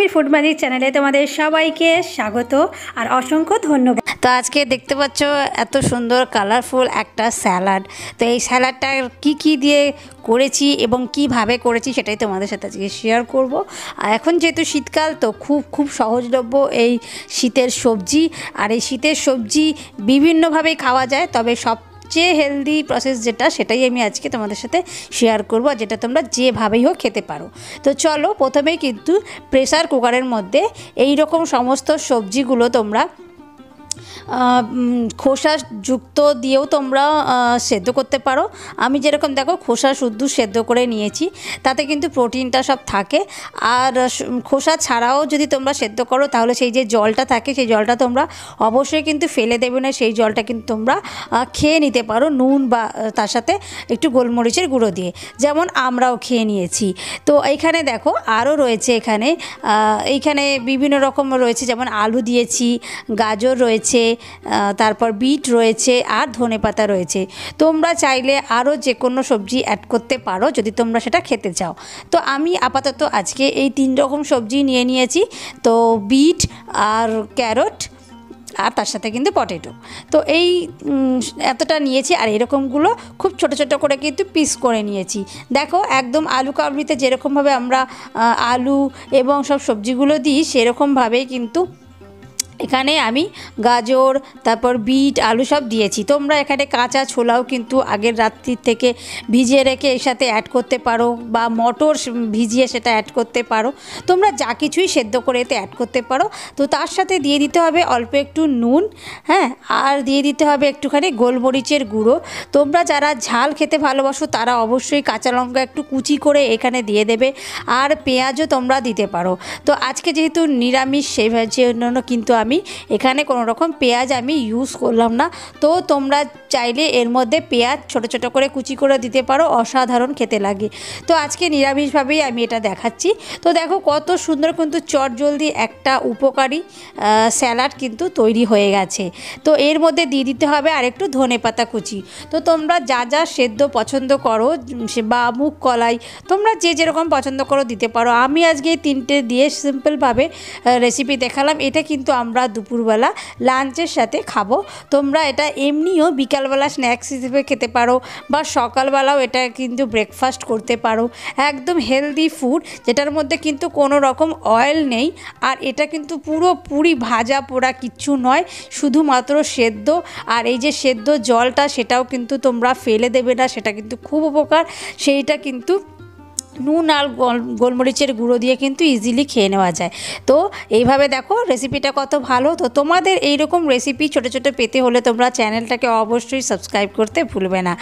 Kashmir food magic চ্যানেলে তোমাদের সবাইকে স্বাগত আর অসংখ্য ধন্যবাদ তো আজকে দেখতে পাচ্ছ এত সুন্দর কালারফুল একটা স্যালাড তো এই স্যালাডটা কি কি দিয়ে করেছি এবং কিভাবে করেছি সেটাই তোমাদের সাথে আজকে শেয়ার করব আর এখন যেহেতু শীতকাল তো খুব খুব সহজলভ্য এই শীতের সবজি আর এই শীতের সবজি বিভিন্নভাবেই খাওয়া যায় তবে সব সবচেয়ে হেলদি প্রসেস যেটা সেটাই আমি আজকে তোমাদের সাথে শেয়ার করবো আর যেটা তোমরা যেভাবেই হোক খেতে পারো তো চলো প্রথমেই কিন্তু প্রেসার কুকারের মধ্যে এই রকম সমস্ত সবজিগুলো তোমরা খোসা যুক্ত দিয়েও তোমরা সেদ্ধ করতে পারো আমি যেরকম দেখো খোসা শুদ্ধ সেদ্ধ করে নিয়েছি তাতে কিন্তু প্রোটিনটা সব থাকে আর খোসা ছাড়াও যদি তোমরা সেদ্ধ করো তাহলে সেই যে জলটা থাকে সেই জলটা তোমরা অবশ্যই কিন্তু ফেলে দেবে না সেই জলটা কিন্তু তোমরা খেয়ে নিতে পারো নুন বা তার সাথে একটু গোলমরিচের গুঁড়ো দিয়ে যেমন আমরাও খেয়ে নিয়েছি তো এখানে দেখো আরও রয়েছে এখানে এইখানে বিভিন্ন রকম রয়েছে যেমন আলু দিয়েছি গাজর রয়েছে রয়েছে তারপর বিট রয়েছে আর ধনে পাতা রয়েছে তোমরা চাইলে আরও যে কোনো সবজি অ্যাড করতে পারো যদি তোমরা সেটা খেতে চাও তো আমি আপাতত আজকে এই তিন রকম সবজি নিয়ে নিয়েছি তো বিট আর ক্যারট আর তার সাথে কিন্তু পটেটো তো এই এতটা নিয়েছি আর এরকমগুলো খুব ছোট ছোট করে কিন্তু পিস করে নিয়েছি দেখো একদম আলু কাবলিতে যেরকমভাবে আমরা আলু এবং সব সবজিগুলো দিই সেরকমভাবেই কিন্তু এখানে আমি গাজর তারপর বিট আলু সব দিয়েছি তোমরা এখানে কাঁচা ছোলাও কিন্তু আগের রাত্রির থেকে ভিজিয়ে রেখে এর সাথে অ্যাড করতে পারো বা মটর ভিজিয়ে সেটা অ্যাড করতে পারো তোমরা যা কিছুই সেদ্ধ করে এতে অ্যাড করতে পারো তো তার সাথে দিয়ে দিতে হবে অল্প একটু নুন হ্যাঁ আর দিয়ে দিতে হবে একটুখানি গোলমরিচের গুঁড়ো তোমরা যারা ঝাল খেতে ভালোবাসো তারা অবশ্যই কাঁচা লঙ্কা একটু কুচি করে এখানে দিয়ে দেবে আর পেঁয়াজও তোমরা দিতে পারো তো আজকে যেহেতু নিরামিষ সেই জন্য কিন্তু আমি আমি এখানে কোনো রকম পেঁয়াজ আমি ইউজ করলাম না তো তোমরা চাইলে এর মধ্যে পেঁয়াজ ছোট ছোট করে কুচি করে দিতে পারো অসাধারণ খেতে লাগে তো আজকে নিরামিষভাবেই আমি এটা দেখাচ্ছি তো দেখো কত সুন্দর কিন্তু চট জলদি একটা উপকারী স্যালাড কিন্তু তৈরি হয়ে গেছে তো এর মধ্যে দিয়ে দিতে হবে আর একটু ধনে পাতা কুচি তো তোমরা যা যা সেদ্ধ পছন্দ করো বা মুখ কলাই তোমরা যে যেরকম পছন্দ করো দিতে পারো আমি আজকে তিনটে দিয়ে সিম্পলভাবে রেসিপি দেখালাম এটা কিন্তু আমরা আমরা দুপুরবেলা লাঞ্চের সাথে খাবো তোমরা এটা এমনিও বিকালবেলা স্ন্যাক্স হিসেবে খেতে পারো বা সকালবেলাও এটা কিন্তু ব্রেকফাস্ট করতে পারো একদম হেলদি ফুড যেটার মধ্যে কিন্তু কোনো রকম অয়েল নেই আর এটা কিন্তু পুরো পুরি ভাজা পোড়া কিচ্ছু নয় শুধুমাত্র সেদ্ধ আর এই যে সেদ্ধ জলটা সেটাও কিন্তু তোমরা ফেলে দেবে না সেটা কিন্তু খুব উপকার সেইটা কিন্তু নুন আর গোলমরিচের গুঁড়ো দিয়ে কিন্তু ইজিলি খেয়ে নেওয়া যায় তো এইভাবে দেখো রেসিপিটা কত ভালো তো তোমাদের এই রকম রেসিপি ছোট ছোট পেতে হলে তোমরা চ্যানেলটাকে অবশ্যই সাবস্ক্রাইব করতে ভুলবে না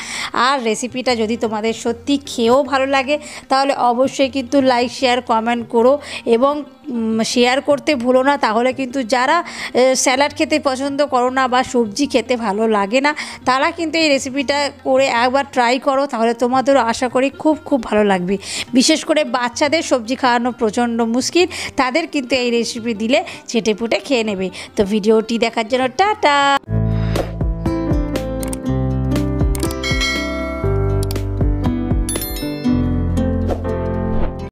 আর রেসিপিটা যদি তোমাদের সত্যি খেয়েও ভালো লাগে তাহলে অবশ্যই কিন্তু লাইক শেয়ার কমেন্ট করো এবং শেয়ার করতে ভুলো না তাহলে কিন্তু যারা স্যালাড খেতে পছন্দ করো না বা সবজি খেতে ভালো লাগে না তারা কিন্তু এই রেসিপিটা করে একবার ট্রাই করো তাহলে তোমাদেরও আশা করি খুব খুব ভালো লাগবে বিশেষ করে বাচ্চাদের সবজি খাওয়ানো প্রচণ্ড মুশকিল তাদের কিন্তু এই রেসিপি দিলে চেটে পুটে খেয়ে নেবে তো ভিডিওটি দেখার জন্য টাটা